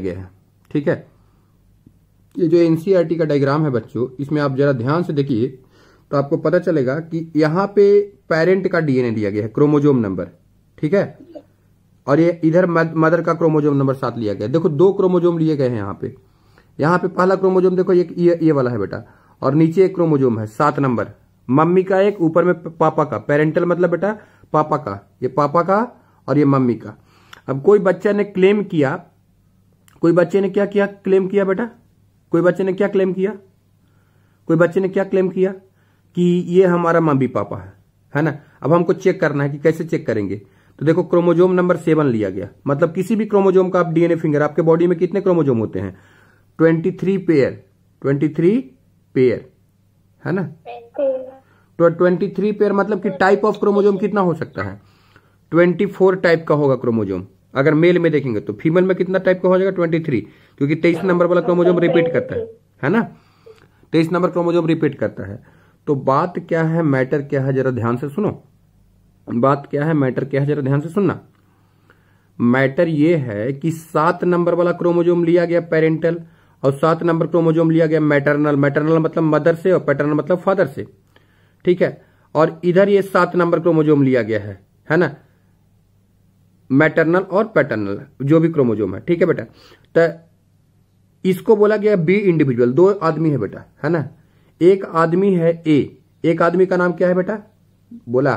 गया है ठीक है ये जो एनसीईआरटी e का डायग्राम है बच्चों इसमें आप जरा ध्यान से देखिए तो आपको पता चलेगा कि यहां पे पेरेंट का डीएनए दिया गया है क्रोमोजोम नंबर ठीक है और ये इधर मदर का क्रोमोजोम नंबर सात लिया गया देखो दो क्रोमोजोम लिए गए हैं यहां पे यहां पे पहला क्रोमोजोम देखो ये, ये वाला है बेटा और नीचे एक क्रोमोजोम है सात नंबर मम्मी का एक ऊपर में पापा का पेरेंटल मतलब बेटा पापा का ये पापा का और ये मम्मी का अब कोई बच्चा ने क्लेम किया कोई बच्चे ने क्या किया क्लेम किया बेटा कोई बच्चे ने क्या क्लेम किया कोई बच्चे ने क्या क्लेम किया कि ये हमारा मम्मी पापा है है ना अब हमको चेक करना है कि कैसे चेक करेंगे तो देखो क्रोमोजोम नंबर सेवन लिया गया मतलब किसी भी क्रोमोजोम का आप डीएनए फिंगर आपके बॉडी में कितने क्रोमोजोम होते हैं twenty three pair twenty three pair है ना तो ट्वेंटी थ्री पेयर मतलब कि टाइप ऑफ क्रोमोजोम कितना हो सकता है ट्वेंटी फोर टाइप का होगा क्रोमोजोम अगर मेल में देखेंगे तो फीमेल में कितना टाइप का हो जाएगा ट्वेंटी थ्री क्योंकि तेईस नंबर वाला क्रोमोजोम रिपीट करता है है ना तेईस नंबर क्रोमोजोम रिपीट करता है तो बात क्या है मैटर क्या है जरा ध्यान से सुनो बात क्या है मैटर क्या है जरा ध्यान से सुनना मैटर यह है कि सात नंबर वाला क्रोमोजोम लिया गया पेरेंटल और सात नंबर क्रोमोजोम लिया गया मैटरनल मैटरनल मतलब मदर से और पैटर्नल मतलब फादर से ठीक है और इधर ये सात नंबर क्रोमोजोम लिया गया है है ना मैटरनल और पैटर्नल जो भी क्रोमोजोम है ठीक है बेटा तो इसको बोला गया बी इंडिविजुअल दो आदमी है बेटा है ना एक आदमी है ए एक आदमी का नाम क्या है बेटा बोला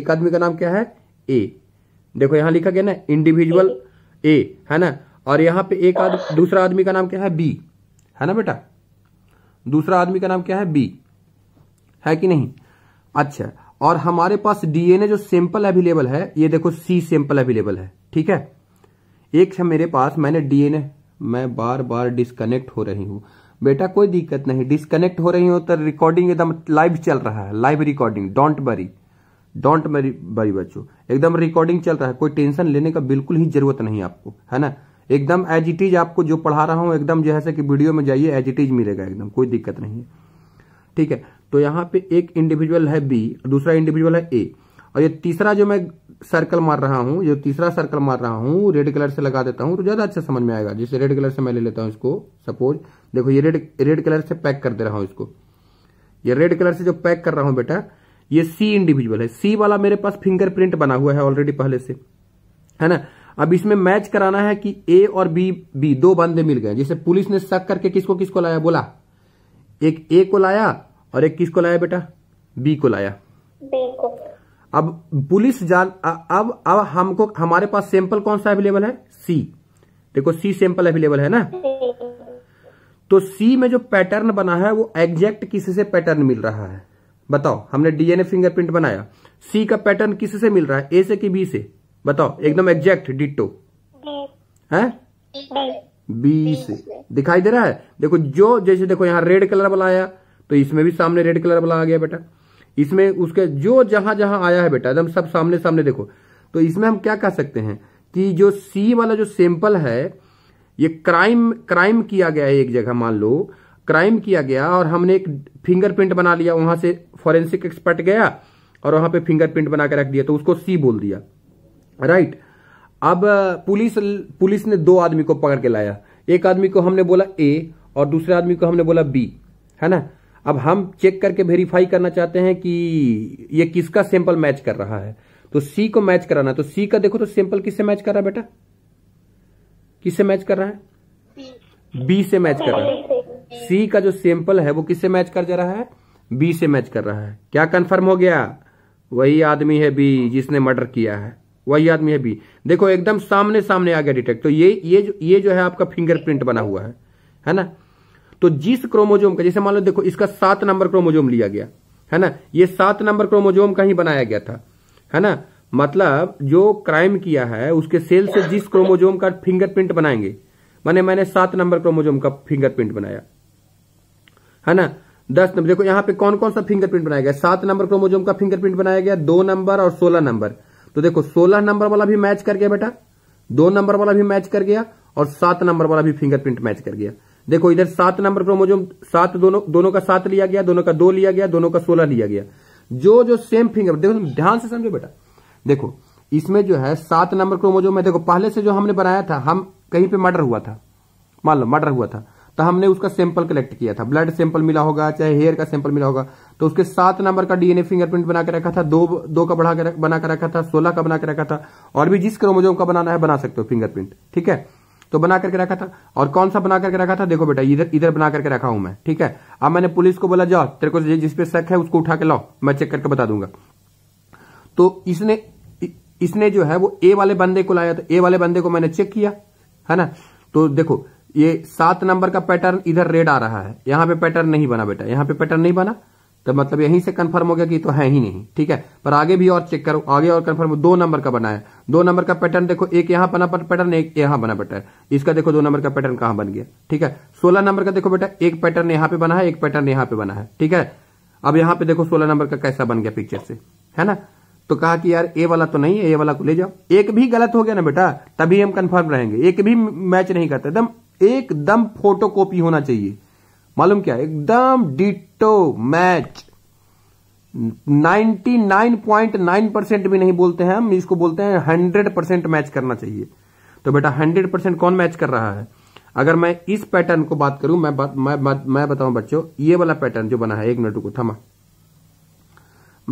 एक आदमी का नाम क्या है ए देखो यहां लिखा गया ना इंडिविजुअल ए है ना और यहां पे एक आद, दूसरा आदमी का नाम क्या है बी है ना बेटा दूसरा आदमी का नाम क्या है बी है कि नहीं अच्छा और हमारे पास डीएनए जो सैंपल अवेलेबल है ये देखो सी सैंपल अवेलेबल है ठीक है एक है मेरे पास मैंने डीएनए मैं बार बार डिस्कनेक्ट हो रही हूं बेटा कोई दिक्कत नहीं डिस्कनेक्ट हो रही हो तो रिकॉर्डिंग एकदम लाइव चल रहा है live recording don't worry don't worry बच्चों एकदम रिकॉर्डिंग चल रहा है कोई टेंशन लेने का बिल्कुल ही जरूरत नहीं आपको है ना एकदम एज इट इज आपको जो पढ़ा रहा हूं एकदम जैसे कि वीडियो में जाइए एज इट इज मिलेगा एकदम कोई दिक्कत नहीं है ठीक है तो यहां पे एक इंडिविजुअल है बी दूसरा इंडिविजुअल है ए और ये तीसरा जो मैं सर्कल मार रहा हूं जो तीसरा सर्कल मार रहा हूं रेड कलर से लगा देता हूं तो ज्यादा अच्छा समझ में आएगा जैसे रेड कलर से मैं ले लेता हूं इसको सपोज देखो ये रेड रेड कलर से पैक कर दे रहा हूं इसको ये रेड कलर से जो पैक कर रहा हूं बेटा ये सी इंडिविजुअल है सी वाला मेरे पास फिंगरप्रिंट बना हुआ है ऑलरेडी पहले से है ना अब इसमें मैच कराना है कि ए और बी बी दो बंदे मिल गए जैसे पुलिस ने शक करके किसको किसको लाया बोला एक ए को लाया और एक किस को लाया बेटा बी को लाया को अब पुलिस जाल अब अब हमको हमारे पास सैंपल कौन सा अवेलेबल है सी देखो सी सैंपल अवेलेबल है ना तो सी में जो पैटर्न बना है वो एग्जैक्ट किसी से पैटर्न मिल रहा है बताओ हमने डीएनए फिंगरप्रिंट बनाया सी का पैटर्न किसी से मिल रहा है ए से कि बी से बताओ एकदम एग्जैक्ट डिटो है बी से दिखाई दे रहा है देखो जो जैसे देखो यहाँ रेड कलर वाला आया तो इसमें भी सामने रेड कलर वाला आ गया बेटा इसमें उसके जो जहां जहां आया है बेटा एकदम सब सामने सामने देखो तो इसमें हम क्या कह सकते हैं कि जो सी वाला जो सैंपल है ये क्राइम क्राइम किया गया है एक जगह मान लो क्राइम किया गया और हमने एक फिंगरप्रिंट बना लिया वहां से फॉरेंसिक एक्सपर्ट गया और वहां पे फिंगरप्रिंट बना के रख दिया तो उसको सी बोल दिया राइट अब पुलिस पुलिस ने दो आदमी को पकड़ के लाया एक आदमी को हमने बोला ए और दूसरे आदमी को हमने बोला बी है ना अब हम चेक करके वेरीफाई करना चाहते हैं कि ये किसका सैंपल मैच कर रहा है तो सी को मैच कराना तो सी का देखो तो सैंपल किससे मैच कर रहा है बेटा किससे मैच कर रहा है बी से मैच कर रहा है सी का जो सैंपल है वो किससे मैच कर जा रहा है बी से मैच कर रहा है क्या कंफर्म हो गया वही आदमी है बी जिसने मर्डर किया है वही आदमी है बी देखो एकदम सामने सामने आ गया डिटेक्ट तो ये ये जो ये जो है आपका फिंगरप्रिंट बना हुआ है है ना तो जिस क्रोमोजोम का जैसे मान लो देखो इसका सात नंबर क्रोमोजोम लिया गया है ना ये सात नंबर क्रोमोजोम का ही बनाया गया था है ना मतलब जो क्राइम किया है उसके सेल से जिस क्रोमोजोम का फिंगरप्रिंट बनाएंगे माने मैंने सात नंबर क्रोमोजोम का फिंगरप्रिंट बनाया है ना दस नंबर देखो यहां पे कौन कौन सा फिंगरप्रिंट बनाया गया सात नंबर क्रोमोजोम का फिंगरप्रिंट बनाया गया दो नंबर और सोलह नंबर तो देखो सोलह नंबर वाला भी मैच कर गया बेटा दो नंबर वाला भी मैच कर गया और सात नंबर वाला भी फिंगरप्रिंट मैच कर गया देखो इधर सात नंबर क्रोमोजोम सात दोनों दोनों का सात लिया गया दोनों का दो लिया गया दोनों का सोलह लिया गया जो जो सेम फिंगर देखो तुम ध्यान से समझो बेटा देखो इसमें जो है सात नंबर क्रोमोजोम में देखो पहले से जो हमने बनाया था हम कहीं पे मर्डर हुआ था मान लो मर्डर हुआ था तो हमने उसका सैंपल कलेक्ट किया था ब्लड सैंपल मिला होगा चाहे हेयर का सैंपल मिला होगा तो उसके सात नंबर का डीएनए फिंगरप्रिंट बना के रखा था दो दो का बढ़ा बनाकर रखा था सोलह का बना के रखा था और भी जिस क्रोमोजोम का बनाना है बना सकते हो फिंगरप्रिंट ठीक है तो बना करके रखा था और कौन सा बना करके रखा था देखो बेटा इधर इधर बना करके रखा हूं मैं ठीक है अब मैंने पुलिस को बोला जाओ तेरे को जिस पे शक है उसको उठा के लाओ मैं चेक करके बता दूंगा तो इसने इसने जो है वो ए वाले बंदे को लाया तो ए वाले बंदे को मैंने चेक किया है ना तो देखो ये सात नंबर का पैटर्न इधर रेड आ रहा है यहां पे पैटर्न नहीं बना बेटा यहां पे पैटर्न नहीं बना तो मतलब यहीं से कंफर्म हो गया कि तो है ही नहीं ठीक है पर आगे भी और चेक करो आगे और कंफर्म दो नंबर का बना है दो नंबर का पैटर्न देखो एक यहां बना पैटर्न एक यहां बना पैटर्न इसका देखो दो नंबर का पैटर्न कहां बन गया ठीक है सोलह नंबर का देखो बेटा एक पैटर्न यहां पे बना है एक पैटर्न यहां पे बना है ठीक है अब यहां पे देखो सोलह नंबर का कैसा बन गया पिक्चर से है ना तो कहा कि यार ए वाला तो नहीं है ए वाला को ले जाओ एक भी गलत हो गया ना बेटा तभी हम कंफर्म रहेंगे एक भी मैच नहीं करते एकदम एकदम फोटो कॉपी होना चाहिए मालूम क्या एकदम डिटो मैच 99.9 परसेंट भी नहीं बोलते हैं हम इसको बोलते हैं 100 परसेंट मैच करना चाहिए तो बेटा 100 परसेंट कौन मैच कर रहा है अगर मैं इस पैटर्न को बात करूं मैं मैं मैं बताऊं बच्चों ये वाला पैटर्न जो बना है एक मिनट को थमा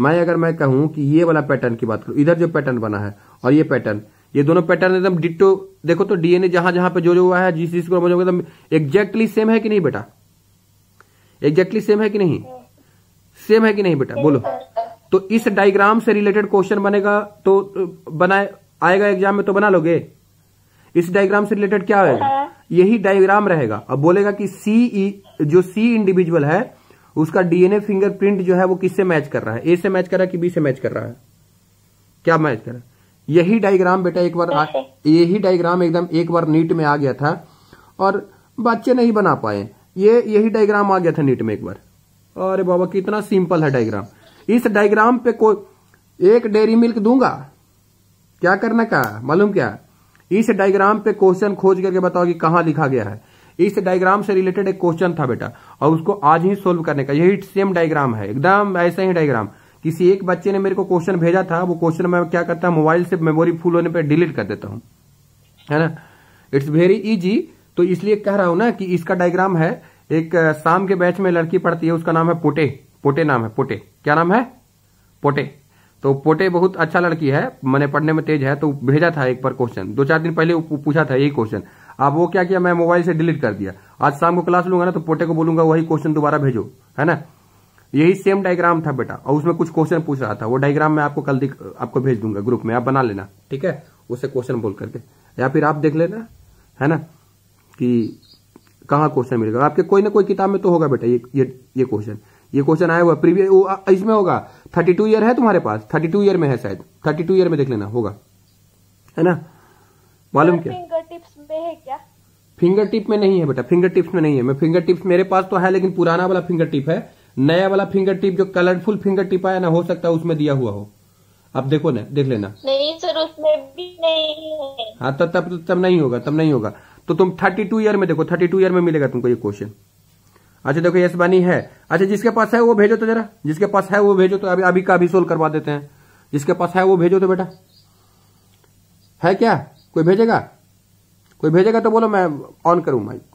मैं अगर मैं कहूं कि ये वाला पैटर्न की बात करूं इधर जो पैटर्न बना है और ये पैटर्न ये दोनों पैटर्न एकदम डिटो देखो तो डीएनए जहां जहां पे जो जो हुआ है जिस जिस को एकदम एग्जैक्टली सेम है कि नहीं बेटा एग्जैक्टली सेम है कि नहीं सेम है कि नहीं बेटा बोलो तो इस डायग्राम से रिलेटेड क्वेश्चन बनेगा तो बनाए आएगा एग्जाम में तो बना लोगे इस डायग्राम से रिलेटेड क्या होगा हाँ। यही डायग्राम रहेगा अब बोलेगा कि सी e, जो सी इंडिविजुअल है उसका डीएनए फिंगरप्रिंट जो है वो किससे मैच कर रहा है ए से मैच कर रहा है कि बी से मैच कर रहा है क्या मैच कर रहा है यही डायग्राम बेटा एक बार यही डायग्राम एकदम एक बार नीट में आ गया था और बच्चे नहीं बना पाए ये यही डायग्राम आ गया था नीट में एक बार अरे बाबा कितना सिंपल है डायग्राम इस डायग्राम पे कोई एक डेरी मिल्क दूंगा क्या करने का मालूम क्या इस डायग्राम पे क्वेश्चन खोज करके बताओ कि कहाँ लिखा गया है इस डायग्राम से रिलेटेड एक क्वेश्चन था बेटा और उसको आज ही सोल्व करने का यही सेम डायग्राम है एकदम ऐसा ही डायग्राम किसी एक बच्चे ने मेरे को क्वेश्चन भेजा था वो क्वेश्चन मैं क्या करता हूँ मोबाइल से मेमोरी फुल होने पर डिलीट कर देता हूँ है ना इट्स वेरी इजी तो इसलिए कह रहा हूं ना कि इसका डायग्राम है एक शाम के बैच में लड़की पढ़ती है उसका नाम है पोटे पोटे नाम है पोटे क्या नाम है पोटे तो पोटे बहुत अच्छा लड़की है मैंने पढ़ने में तेज है तो भेजा था एक पर क्वेश्चन दो चार दिन पहले पूछा था यही क्वेश्चन अब वो क्या किया मैं मोबाइल से डिलीट कर दिया आज शाम को क्लास लूंगा ना तो पोटे को बोलूंगा वही क्वेश्चन दोबारा भेजो है ना यही सेम डायग्राम था बेटा और उसमें कुछ क्वेश्चन पूछ रहा था वो डायग्राम मैं आपको कल आपको भेज दूंगा ग्रुप में आप बना लेना ठीक है उसे क्वेश्चन बोल करके या फिर आप देख लेना है ना कि कहाँ क्वेश्चन मिलेगा आपके कोई ना कोई किताब में तो होगा बेटा ये ये ये क्वेश्चन ये क्वेश्चन आया हुआ प्रीवियस इसमें होगा थर्टी टू ईयर है तुम्हारे पास थर्टी टू ईयर में है शायद थर्टी टू ईयर में देख लेना होगा है ना मालूम क्या फिंगर टिप्स में है क्या फिंगर टिप में नहीं है बेटा फिंगर टिप्स में नहीं है मैं फिंगर टिप्स मेरे पास तो है लेकिन पुराना वाला फिंगर टिप है नया वाला फिंगर टिप जो कलरफुल फिंगर टिप आया ना हो सकता है उसमें दिया हुआ हो अब देखो ना देख लेना नहीं सर उसमें भी नहीं है हाँ तब तब तब नहीं होगा तब नहीं होगा तो तुम थर्टी टू ईयर में देखो थर्टी टू ईयर में मिलेगा तुमको ये क्वेश्चन अच्छा देखो यस बानी है अच्छा जिसके पास है वो भेजो तो जरा जिसके पास है वो भेजो तो अभी अभी का अभी सोल्व करवा देते हैं जिसके पास है वो भेजो तो बेटा है क्या कोई भेजेगा कोई भेजेगा तो बोलो मैं ऑन करूं भाई